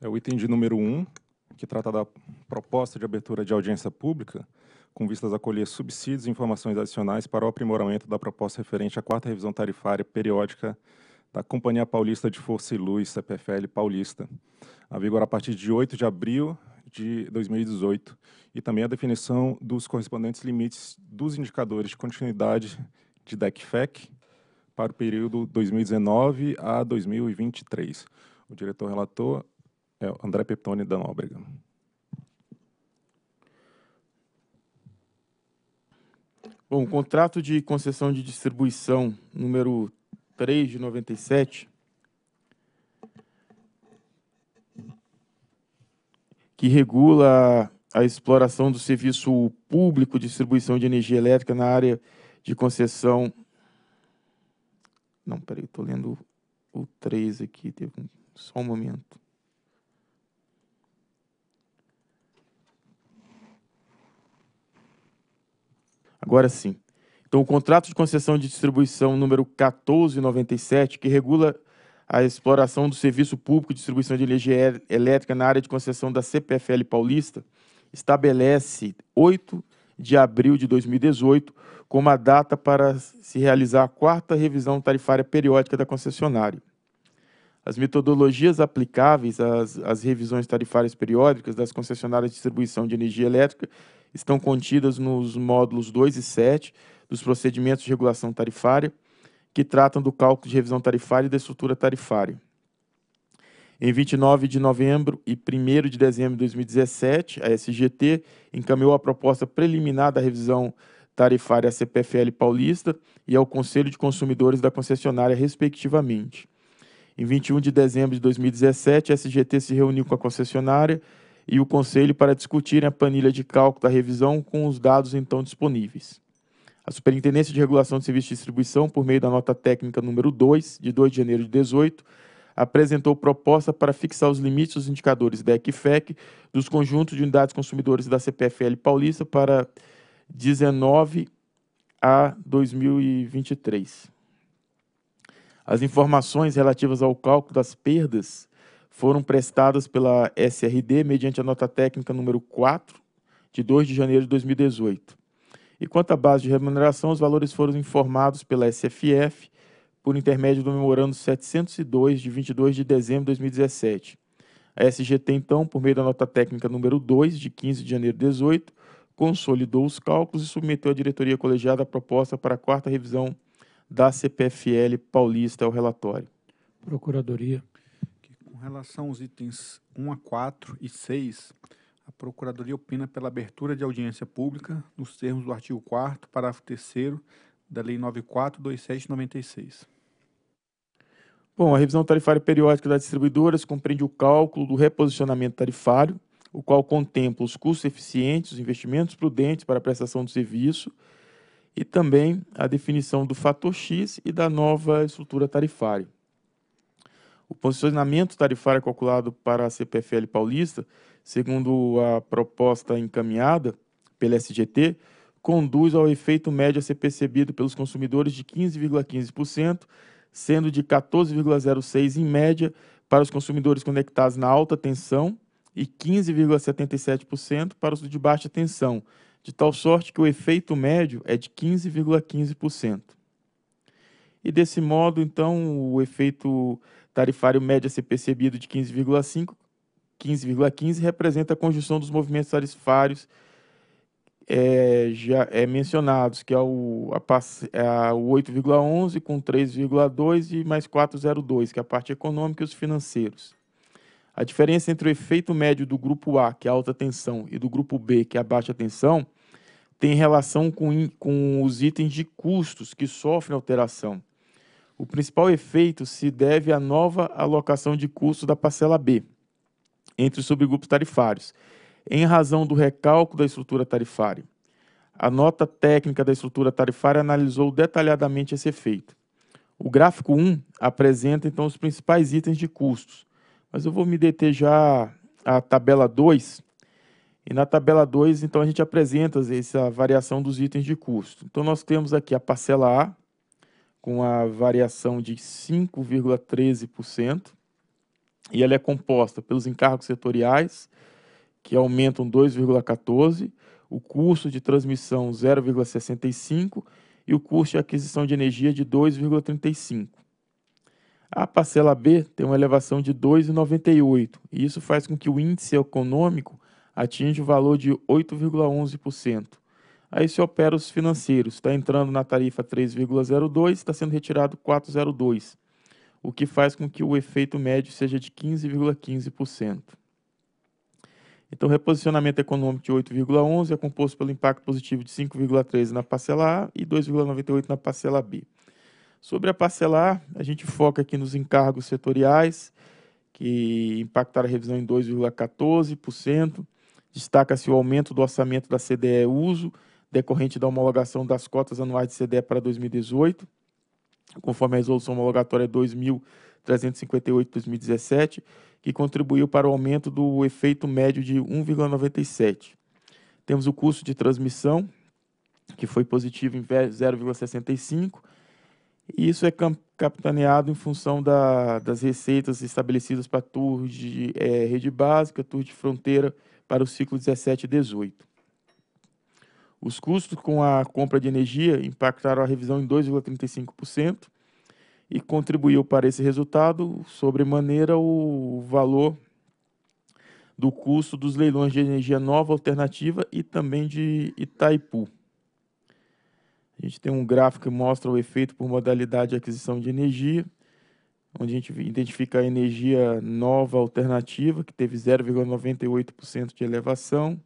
é o item de número 1, que trata da proposta de abertura de audiência pública, com vistas a colher subsídios e informações adicionais para o aprimoramento da proposta referente à quarta revisão tarifária periódica da Companhia Paulista de Força e Luz, CPFL Paulista, a vigor a partir de 8 de abril de 2018, e também a definição dos correspondentes limites dos indicadores de continuidade de DECFEC para o período 2019 a 2023. O diretor relator é o André Peptoni da Nóbrega. Bom, o contrato de concessão de distribuição número 3 de 97, que regula a exploração do serviço público de distribuição de energia elétrica na área de concessão. Não, peraí, estou lendo o 3 aqui, teve um... só um momento. Agora sim. Então, o contrato de concessão de distribuição número 1497, que regula a exploração do serviço público de distribuição de energia elétrica na área de concessão da CPFL Paulista, estabelece 8 de abril de 2018 como a data para se realizar a quarta revisão tarifária periódica da concessionária. As metodologias aplicáveis às, às revisões tarifárias periódicas das concessionárias de distribuição de energia elétrica estão contidas nos módulos 2 e 7 dos procedimentos de regulação tarifária, que tratam do cálculo de revisão tarifária e da estrutura tarifária. Em 29 de novembro e 1 de dezembro de 2017, a SGT encaminhou a proposta preliminar da revisão tarifária à CPFL Paulista e ao Conselho de Consumidores da concessionária, respectivamente. Em 21 de dezembro de 2017, a SGT se reuniu com a concessionária e o Conselho para discutirem a planilha de cálculo da revisão com os dados então disponíveis. A Superintendência de Regulação de Serviços de Distribuição, por meio da nota técnica número 2, de 2 de janeiro de 2018, apresentou proposta para fixar os limites dos indicadores da ECFEC dos conjuntos de unidades consumidores da CPFL Paulista para 19 a 2023. As informações relativas ao cálculo das perdas foram prestadas pela SRD mediante a nota técnica número 4, de 2 de janeiro de 2018. E quanto à base de remuneração, os valores foram informados pela SFF por intermédio do memorando 702 de 22 de dezembro de 2017. A SGT, então, por meio da nota técnica número 2 de 15 de janeiro de 2018, consolidou os cálculos e submeteu à diretoria colegiada a proposta para a quarta revisão da CPFL paulista ao relatório. Procuradoria relação aos itens 1 a 4 e 6, a Procuradoria opina pela abertura de audiência pública nos termos do artigo 4º, parágrafo 3 da Lei 942796. Bom, a revisão tarifária periódica das distribuidoras compreende o cálculo do reposicionamento tarifário, o qual contempla os custos eficientes, os investimentos prudentes para a prestação do serviço e também a definição do fator X e da nova estrutura tarifária. O posicionamento tarifário calculado para a CPFL paulista, segundo a proposta encaminhada pela SGT, conduz ao efeito médio a ser percebido pelos consumidores de 15,15%, sendo de 14,06% em média para os consumidores conectados na alta tensão e 15,77% para os de baixa tensão, de tal sorte que o efeito médio é de 15,15%. ,15%. E desse modo, então, o efeito tarifário médio a ser percebido de 15,5, 15,15 representa a conjunção dos movimentos tarifários é, já é mencionados, que é o, é, o 8,11 com 3,2 e mais 4,02, que é a parte econômica e os financeiros. A diferença entre o efeito médio do grupo A, que é a alta tensão, e do grupo B, que é a baixa tensão, tem relação com, com os itens de custos que sofrem alteração. O principal efeito se deve à nova alocação de custos da parcela B entre os subgrupos tarifários, em razão do recálculo da estrutura tarifária. A nota técnica da estrutura tarifária analisou detalhadamente esse efeito. O gráfico 1 apresenta então os principais itens de custos, mas eu vou me deter já à tabela 2. E na tabela 2, então, a gente apresenta essa variação dos itens de custo. Então, nós temos aqui a parcela A, com a variação de 5,13%, e ela é composta pelos encargos setoriais, que aumentam 2,14%, o custo de transmissão 0,65% e o custo de aquisição de energia de 2,35%. A parcela B tem uma elevação de 2,98%, e isso faz com que o índice econômico atinja o valor de 8,11% aí se opera os financeiros. Está entrando na tarifa 3,02, está sendo retirado 4,02, o que faz com que o efeito médio seja de 15,15%. ,15%. Então, o reposicionamento econômico de 8,11 é composto pelo impacto positivo de 5,13 na parcela A e 2,98 na parcela B. Sobre a parcela A, a gente foca aqui nos encargos setoriais, que impactaram a revisão em 2,14%. Destaca-se o aumento do orçamento da CDE Uso, decorrente da homologação das cotas anuais de CDE para 2018, conforme a resolução homologatória 2358/2017, que contribuiu para o aumento do efeito médio de 1,97. Temos o custo de transmissão, que foi positivo em 0,65, e isso é capitaneado em função da, das receitas estabelecidas para tur de é, rede básica, tur de fronteira para o ciclo 17 e 18. Os custos com a compra de energia impactaram a revisão em 2,35% e contribuiu para esse resultado sobremaneira o valor do custo dos leilões de energia nova alternativa e também de Itaipu. A gente tem um gráfico que mostra o efeito por modalidade de aquisição de energia, onde a gente identifica a energia nova alternativa, que teve 0,98% de elevação,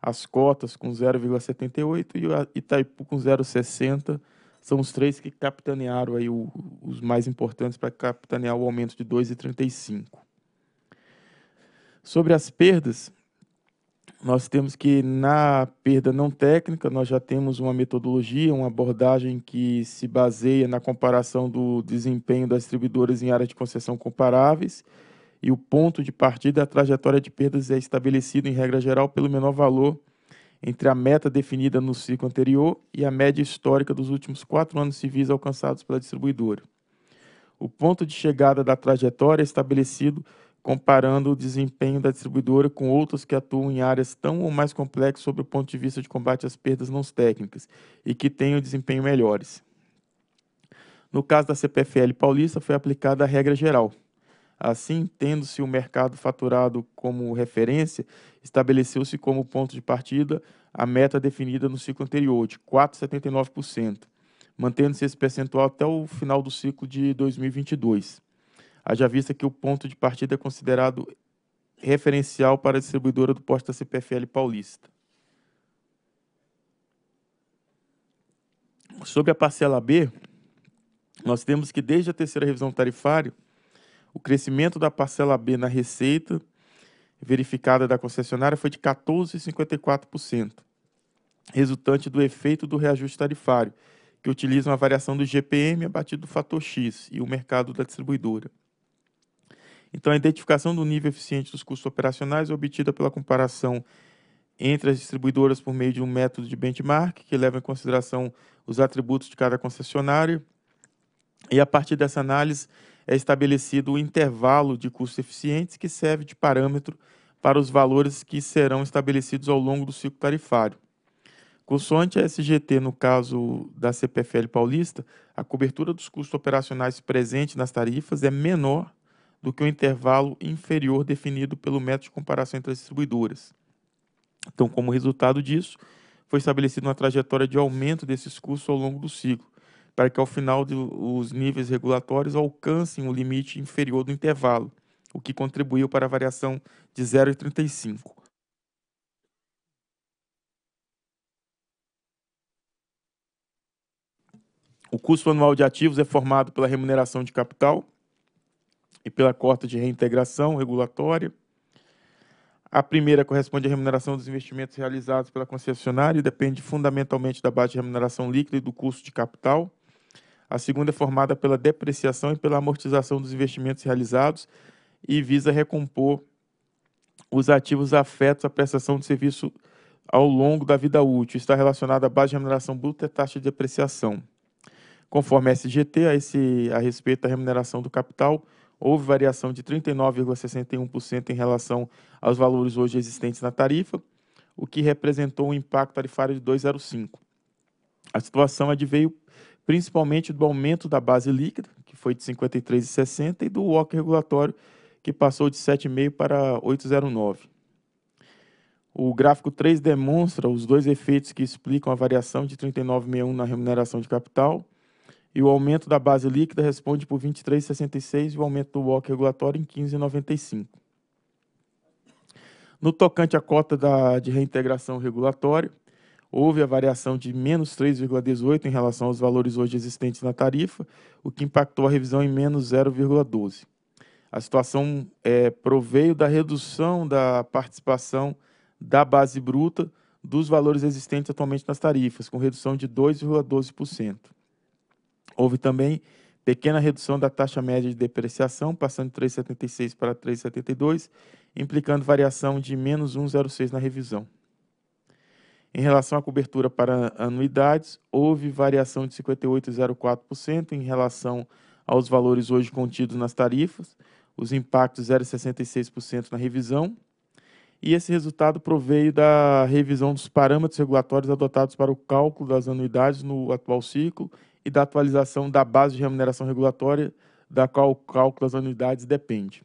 as cotas com 0,78 e o Itaipu com 0,60 são os três que capitanearam aí o, os mais importantes para capitanear o aumento de 2,35. Sobre as perdas, nós temos que na perda não técnica nós já temos uma metodologia, uma abordagem que se baseia na comparação do desempenho das distribuidoras em áreas de concessão comparáveis e o ponto de partida da trajetória de perdas é estabelecido, em regra geral, pelo menor valor entre a meta definida no ciclo anterior e a média histórica dos últimos quatro anos civis alcançados pela distribuidora. O ponto de chegada da trajetória é estabelecido comparando o desempenho da distribuidora com outras que atuam em áreas tão ou mais complexas sob o ponto de vista de combate às perdas não técnicas e que tenham desempenho melhores. No caso da CPFL paulista, foi aplicada a regra geral Assim, tendo-se o mercado faturado como referência, estabeleceu-se como ponto de partida a meta definida no ciclo anterior, de 4,79%, mantendo-se esse percentual até o final do ciclo de 2022. Haja vista que o ponto de partida é considerado referencial para a distribuidora do posto da CPFL paulista. Sobre a parcela B, nós temos que desde a terceira revisão tarifária, o crescimento da parcela B na receita verificada da concessionária foi de 14,54%, resultante do efeito do reajuste tarifário, que utiliza uma variação do GPM abatido do fator X e o mercado da distribuidora. Então, a identificação do nível eficiente dos custos operacionais é obtida pela comparação entre as distribuidoras por meio de um método de benchmark, que leva em consideração os atributos de cada concessionária, e a partir dessa análise é estabelecido o intervalo de custos eficientes que serve de parâmetro para os valores que serão estabelecidos ao longo do ciclo tarifário. Consoante a SGT, no caso da CPFL paulista, a cobertura dos custos operacionais presentes nas tarifas é menor do que o intervalo inferior definido pelo método de comparação entre as distribuidoras. Então, como resultado disso, foi estabelecida uma trajetória de aumento desses custos ao longo do ciclo, para que ao final de, os níveis regulatórios alcancem o limite inferior do intervalo, o que contribuiu para a variação de 0,35. O custo anual de ativos é formado pela remuneração de capital e pela cota de reintegração regulatória. A primeira corresponde à remuneração dos investimentos realizados pela concessionária e depende fundamentalmente da base de remuneração líquida e do custo de capital. A segunda é formada pela depreciação e pela amortização dos investimentos realizados e visa recompor os ativos afetos à prestação de serviço ao longo da vida útil. Está relacionada à base de remuneração bruta e taxa de depreciação. Conforme a SGT, a, esse, a respeito da remuneração do capital, houve variação de 39,61% em relação aos valores hoje existentes na tarifa, o que representou um impacto tarifário de 2,05. A situação adveio principalmente do aumento da base líquida, que foi de 53,60, e do walk regulatório, que passou de 7,5 para 8,09. O gráfico 3 demonstra os dois efeitos que explicam a variação de 39,61 na remuneração de capital, e o aumento da base líquida responde por 23,66 e o aumento do walk regulatório em 15,95. No tocante à cota da, de reintegração regulatória, Houve a variação de menos 3,18 em relação aos valores hoje existentes na tarifa, o que impactou a revisão em menos 0,12. A situação é, proveio da redução da participação da base bruta dos valores existentes atualmente nas tarifas, com redução de 2,12%. Houve também pequena redução da taxa média de depreciação, passando de 3,76 para 3,72, implicando variação de menos 1,06 na revisão. Em relação à cobertura para anuidades, houve variação de 58,04% em relação aos valores hoje contidos nas tarifas, os impactos 0,66% na revisão, e esse resultado proveio da revisão dos parâmetros regulatórios adotados para o cálculo das anuidades no atual ciclo e da atualização da base de remuneração regulatória, da qual o cálculo das anuidades depende.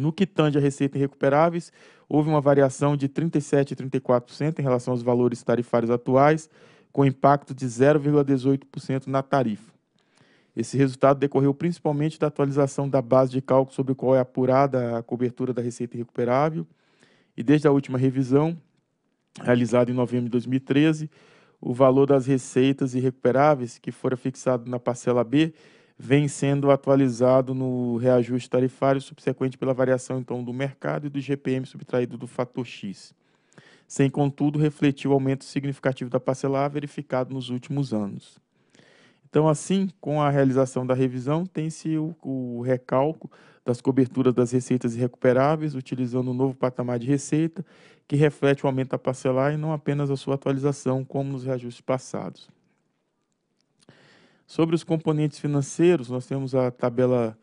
No que tange a receita em recuperáveis, houve uma variação de 37,34% em relação aos valores tarifários atuais, com impacto de 0,18% na tarifa. Esse resultado decorreu principalmente da atualização da base de cálculo sobre o qual é apurada a cobertura da receita recuperável, e desde a última revisão, realizada em novembro de 2013, o valor das receitas irrecuperáveis, que fora fixado na parcela B, vem sendo atualizado no reajuste tarifário subsequente pela variação então do mercado e do GPM subtraído do fator X. Sem contudo refletir o aumento significativo da parcelar verificado nos últimos anos. Então, assim, com a realização da revisão, tem-se o, o, recalco das coberturas das receitas irrecuperáveis, utilizando o um novo patamar de receita, que reflete o aumento da parcelar e não apenas a sua atualização, como nos reajustes passados. Sobre os componentes financeiros, nós temos a tabela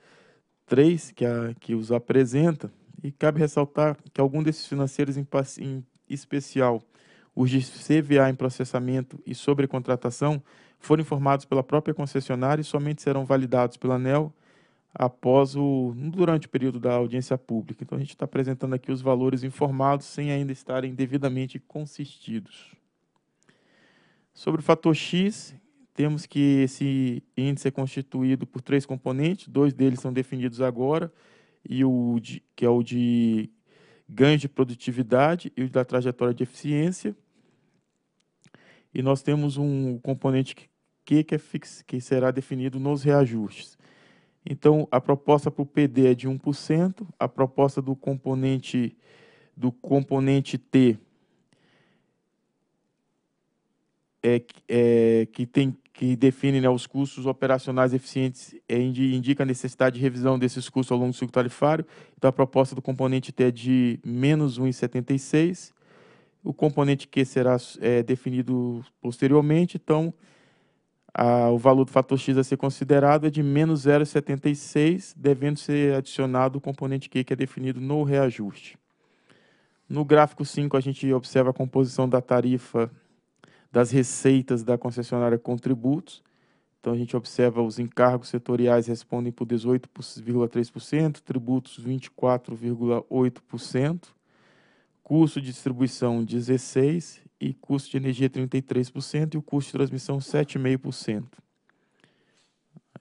3 que, é a, que os apresenta, e cabe ressaltar que algum desses financeiros, em, em especial os de CVA em processamento e sobre contratação foram informados pela própria concessionária e somente serão validados pela ANEL após o durante o período da audiência pública. Então a gente está apresentando aqui os valores informados sem ainda estarem devidamente consistidos. Sobre o fator X, temos que esse índice é constituído por três componentes, dois deles são definidos agora, e o de, que é o de ganho de produtividade e o da trajetória de eficiência. E nós temos um componente que, que, é fix, que será definido nos reajustes. Então, a proposta para o PD é de 1%, a proposta do componente do componente T é, é que tem que define né, os custos operacionais eficientes e indica a necessidade de revisão desses custos ao longo do ciclo tarifário. Então, a proposta do componente T é de menos 1,76. O componente Q será é, definido posteriormente. Então, a, o valor do fator X a ser considerado é de menos 0,76, devendo ser adicionado o componente Q, que é definido no reajuste. No gráfico 5, a gente observa a composição da tarifa das receitas da concessionária Contributos. Então, a gente observa os encargos setoriais respondem por 18,3%, tributos 24,8%, custo de distribuição 16% e custo de energia 33% e o custo de transmissão 7,5%.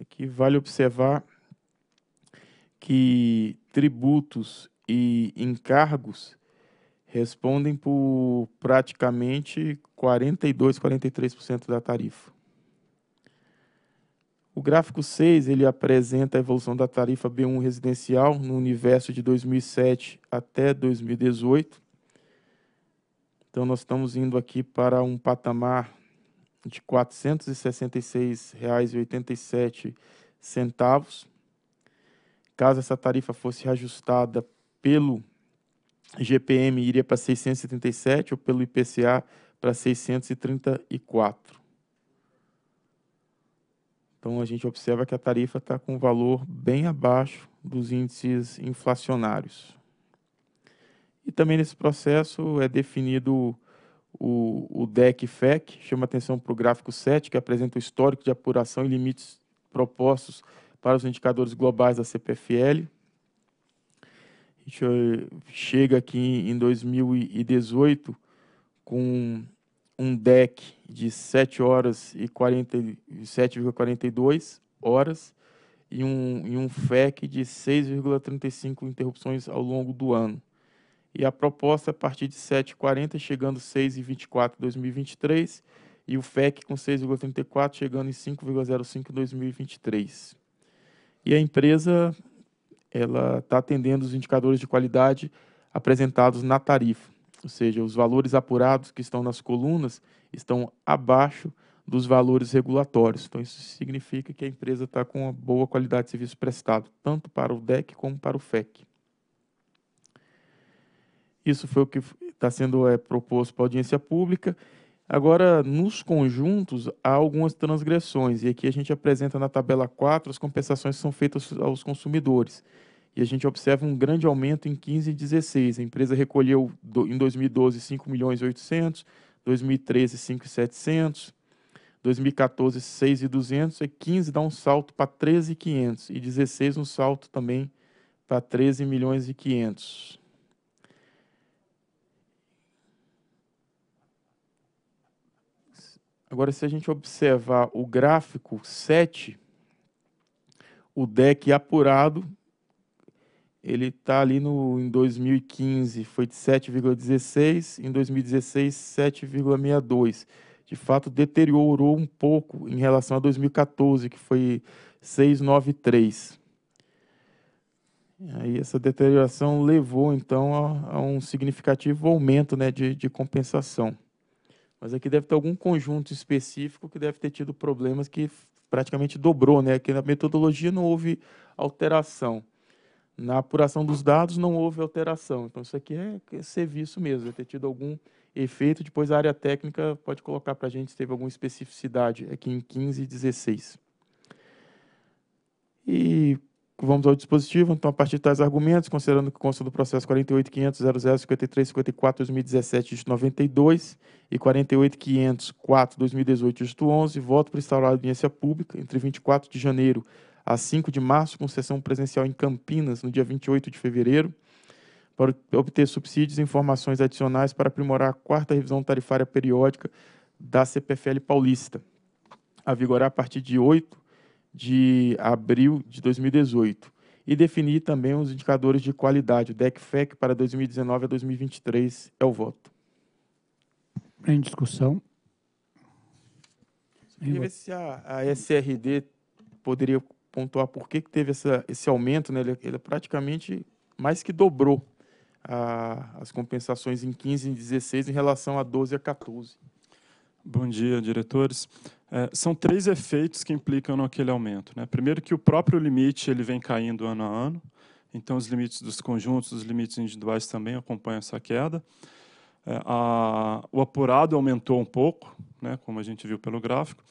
Aqui vale observar que tributos e encargos respondem por praticamente 42, 43% da tarifa. O gráfico 6 ele apresenta a evolução da tarifa B1 residencial no universo de 2007 até 2018. Então nós estamos indo aqui para um patamar de R$ 466,87. Caso essa tarifa fosse ajustada pelo GPM iria para 677 ou pelo IPCA para 634. Então a gente observa que a tarifa está com um valor bem abaixo dos índices inflacionários. E também nesse processo é definido o, o DEC-FEC, chama atenção para o gráfico 7, que apresenta o histórico de apuração e limites propostos para os indicadores globais da CPFL chega aqui em 2018 com um deck de 7 horas e 47,42 horas e um, e um FEC de 6,35 interrupções ao longo do ano. E a proposta é a partir de 7,40 chegando 6,24 em 2023 e o FEC com 6,34 chegando em 5,05 em 2023. E a empresa ela está atendendo os indicadores de qualidade apresentados na tarifa, ou seja, os valores apurados que estão nas colunas estão abaixo dos valores regulatórios. Então, isso significa que a empresa está com uma boa qualidade de serviço prestado, tanto para o DEC como para o FEC. Isso foi o que está sendo é, proposto para a audiência pública. Agora, nos conjuntos, há algumas transgressões, e aqui a gente apresenta na tabela 4 as compensações que são feitas aos consumidores. E a gente observa um grande aumento em 15 e 16. A empresa recolheu em 2012 5 milhões e 800, 2013 5 e 700, 2014 6 e 200 e 15 dá um salto para 13 e 500 e 16 um salto também para 13 milhões e 500. Agora, se a gente observar o gráfico 7, o DEC apurado, ele está ali no, em 2015 foi de 7,16, em 2016 7,62. De fato, deteriorou um pouco em relação a 2014, que foi 693. aí essa deterioração levou então a, a um significativo aumento né, de, de compensação. Mas aqui deve ter algum conjunto específico que deve ter tido problemas que praticamente dobrou, né? Que na metodologia não houve alteração. Na apuração dos dados não houve alteração. Então isso aqui é, é serviço mesmo, deve é ter tido algum efeito. Depois a área técnica pode colocar para a gente se teve alguma especificidade aqui em 15 e 16. E vamos ao dispositivo. Então, a partir de tais argumentos, considerando que consta do processo 48.500.0053.54.2017-92 e 48.500.4.2018-11, voto para instaurar audiência pública entre 24 de janeiro a 5 de março, com sessão presencial em Campinas, no dia 28 de fevereiro, para obter subsídios e informações adicionais para aprimorar a quarta revisão tarifária periódica da CPFL Paulista, a vigorar a partir de 8 de abril de 2018 e definir também os indicadores de qualidade. O DECFEC para 2019 a 2023 é o voto. Em discussão. Queria ver se a, a, SRD poderia pontuar por que, que teve essa, esse aumento, né? ele, ele é praticamente mais que dobrou a, as compensações em 15 e 16 em relação a 12 a 14. Bom dia, diretores. É, são três efeitos que implicam naquele aumento. Né? Primeiro, que o próprio limite ele vem caindo ano a ano, então os limites dos conjuntos, os limites individuais também acompanham essa queda. É, a, o apurado aumentou um pouco, né, como a gente viu pelo gráfico,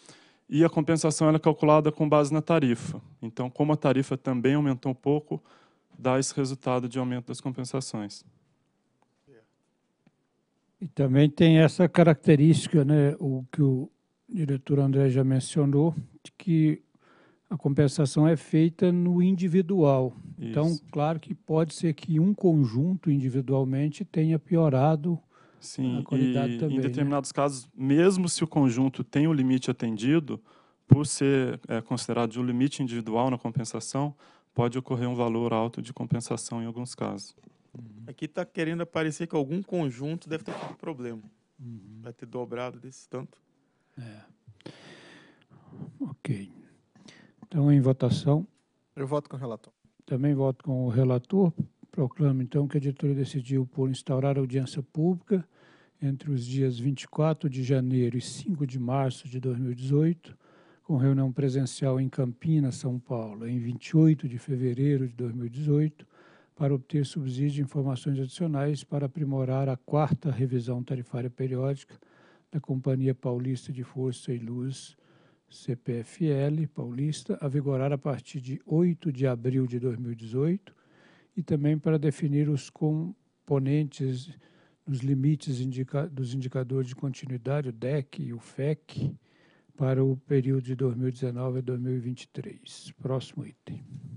e a compensação é calculada com base na tarifa. Então, como a tarifa também aumentou um pouco, dá esse resultado de aumento das compensações. E também tem essa característica, né, o que o diretor André já mencionou, de que a compensação é feita no individual. Então, Isso. Então, claro que pode ser que um conjunto individualmente tenha piorado Sim, a qualidade e também. Em né? determinados né? casos, mesmo se o conjunto tem o limite atendido, por ser é, considerado de um limite individual na compensação, pode ocorrer um valor alto de compensação em alguns casos. Uhum. Aqui está querendo aparecer que algum conjunto deve ter tido problema. Uhum. Vai ter dobrado desse tanto. É. Ok. Então, em votação. Eu voto com o relator. Também voto com o relator. Proclamo, então, que a diretoria decidiu por instaurar audiência pública entre os dias 24 de janeiro e 5 de março de 2018, com reunião presencial em Campinas, São Paulo, em 28 de fevereiro de 2018 para obter subsídio e informações adicionais para aprimorar a quarta revisão tarifária periódica da Companhia Paulista de Força e Luz, CPFL Paulista, a vigorar a partir de 8 de abril de 2018, e também para definir os componentes nos limites indica dos indicadores de continuidade, o DEC e o FEC, para o período de 2019 a 2023. Próximo item.